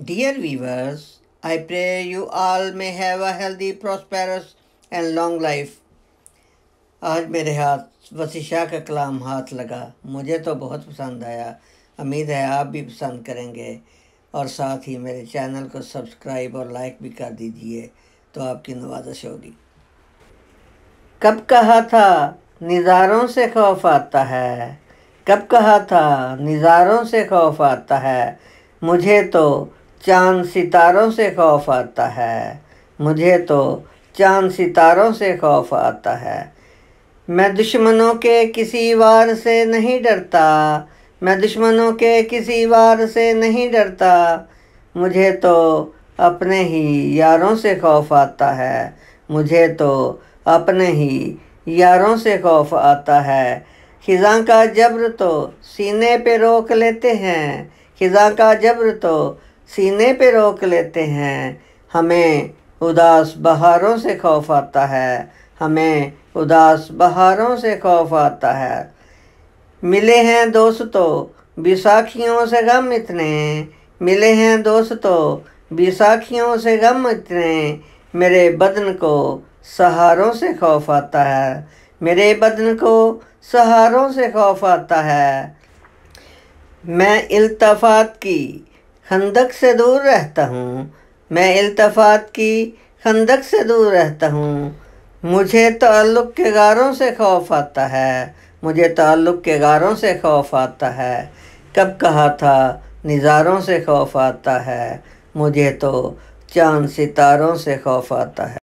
Dear viewers, I pray you all may have a healthy, prosperous and long life. आज मेरे हाथ वसीशा का कलाम हाथ लगा मुझे तो बहुत पसंद आया उम्मीद है आप भी पसंद करेंगे और साथ ही मेरे चैनल को सब्सक्राइब और लाइक भी कर दीजिए तो आपकी नवाजश होगी कब कहा था निज़ारों से खौफ आता है कब कहा था निज़ारों से खौफ आता है मुझे तो चांद सितारों से खौफ आता है मुझे तो चांद सितारों से खौफ आता है मैं दुश्मनों के किसी वार से नहीं डरता मैं दुश्मनों के किसी वार से नहीं डरता मुझे तो अपने ही यारों से खौफ आता है मुझे तो अपने ही यारों से खौफ आता है खिज़ा का जब्र तो सीने पे रोक लेते हैं खिज़ा का जब्र तो सीने पे रोक लेते हैं हमें उदास बहारों से खौफ आता है हमें उदास बहारों से खौफ आता है मिले हैं दोस्तों तो विसाखियों से गम इतने मिले हैं दोस्तों तो विसाखियों से गम इतने मेरे बदन को सहारों से खौफ आता है मेरे बदन को सहारों से खौफ आता है मैं इल्तफात की खंदक से दूर रहता हूँ मैं इल्तफात की खंदक से दूर रहता हूँ मुझे ताल्लुक़ के गारों से खौफ आता है मुझे ताल्लुक़ के गारों से खौफ आता है कब कहा था निज़ारों से खौफ आता है मुझे तो चांद सितारों से खौफ आता है